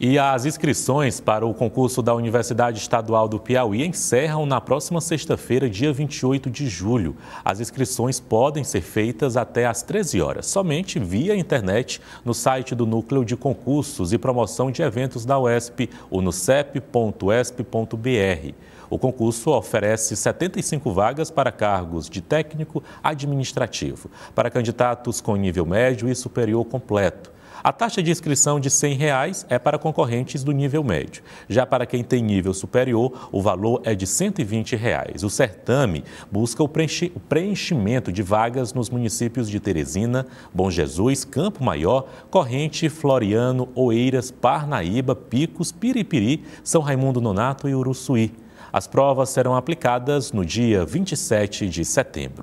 E as inscrições para o concurso da Universidade Estadual do Piauí encerram na próxima sexta-feira, dia 28 de julho. As inscrições podem ser feitas até às 13 horas, somente via internet, no site do Núcleo de Concursos e Promoção de Eventos da UESP, unucep.esp.br. O concurso oferece 75 vagas para cargos de técnico administrativo, para candidatos com nível médio e superior completo. A taxa de inscrição de R$ 100 é para concorrentes do nível médio. Já para quem tem nível superior, o valor é de R$ 120. O certame busca o, preenchi o preenchimento de vagas nos municípios de Teresina, Bom Jesus, Campo Maior, Corrente, Floriano, Oeiras, Parnaíba, Picos, Piripiri, São Raimundo Nonato e Uruçuí. As provas serão aplicadas no dia 27 de setembro.